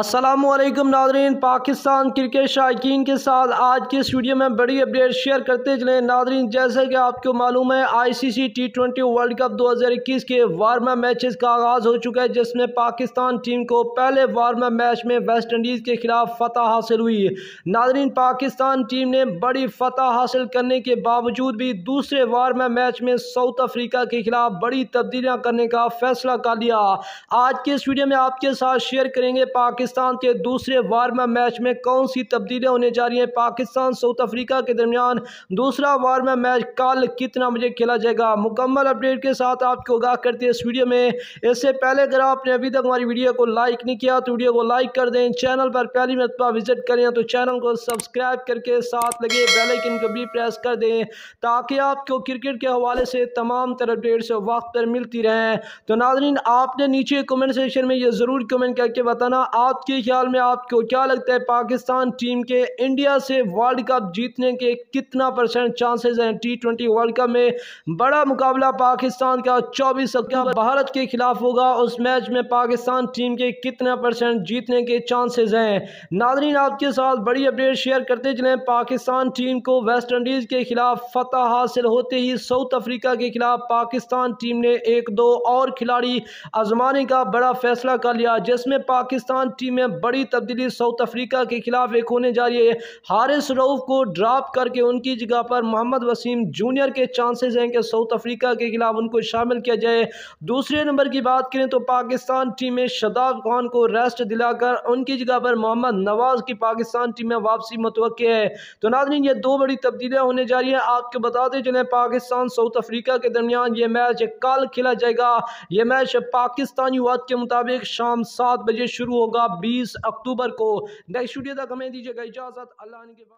असलम नादरीन पाकिस्तान क्रिकेट शायकीन के साथ आज के स्टूडियो में बड़ी अपडेट शेयर करते चले नादरीन जैसे कि आपको मालूम है ICC T twenty world cup 2021 के वार्म मैचेस का आगाज़ हो चुका है जिसमें पाकिस्तान टीम को पहले वार्म मैच में वेस्ट इंडीज़ के खिलाफ फतह हासिल हुई नादरीन पाकिस्तान टीम ने बड़ी फतह हासिल करने के बावजूद भी दूसरे वार्म मैच में साउथ अफ्रीका के खिलाफ बड़ी तब्दीलियाँ करने का फैसला कर लिया आज के स्टूडियो में आपके साथ शेयर करेंगे पाकिस्तान पाकिस्तान के दूसरे वार्म मैच में कौन सी तब्दीलियाँ होने जा रही हैं पाकिस्तान साउथ अफ्रीका के दरमियान दूसरा वार्म मैच कल कितना बजे खेला जाएगा मुकम्मल अपडेट के साथ आपको आगाह करते हैं इस वीडियो में इससे पहले अगर आपने अभी तक हमारी वीडियो को लाइक नहीं किया तो वीडियो को लाइक कर दें चैनल पर पहली मरतबा विजिट करें तो चैनल को सब्सक्राइब करके साथ लगे बेलाइकिन को भी प्रेस कर दें ताकि आपको क्रिकेट के हवाले से तमाम तरह अपडेट्स वक्त पर मिलती रहें तो नाजरीन आपने नीचे कमेंट सेक्शन में ये ज़रूर कमेंट करके बताना आज आपके ख्याल में आपको क्या लगता है पाकिस्तान टीम के इंडिया से वर्ल्ड कप जीतने के कितना परसेंट चांसेस हैं टी ट्वेंटी वर्ल्ड कप में बड़ा मुकाबला पाकिस्तान का चौबीस अक्टूबर भारत के खिलाफ होगा उस मैच में पाकिस्तान टीम के कितना परसेंट जीतने के चांसेज हैं नादरीन आपके साथ बड़ी अपडेट शेयर करते चले पाकिस्तान टीम को वेस्ट इंडीज़ के खिलाफ फतह हासिल होते ही साउथ अफ्रीका के खिलाफ पाकिस्तान टीम ने एक दो और खिलाड़ी आजमाने का बड़ा फैसला कर लिया जिसमें पाकिस्तान टीम में बड़ी तब्दीली साउथ अफ्रीका के खिलाफ एक होने जा रही है हारिस रऊफ़ को ड्राप करके उनकी जगह पर मोहम्मद वसीम जूनियर के चांसेस हैं कि साउथ अफ्रीका के खिलाफ उनको शामिल किया जाए दूसरे नंबर की बात करें तो पाकिस्तान टीम में शदाब खान को रेस्ट दिलाकर उनकी जगह पर मोहम्मद नवाज की पाकिस्तान टीम में वापसी मतव है तो नाजरीन ये दो बड़ी तब्दीलियाँ होने जा रही हैं आपको बताते चले पाकिस्तान साउथ अफ्रीका के दरमियान ये मैच कल खेला जाएगा ये मैच पाकिस्तानी वक्त के मुताबिक शाम सात बजे शुरू होगा बीस अक्टूबर को नेक्स्ट वीडियो तक हमें दीजिएगा इजाज़त अल्लाह के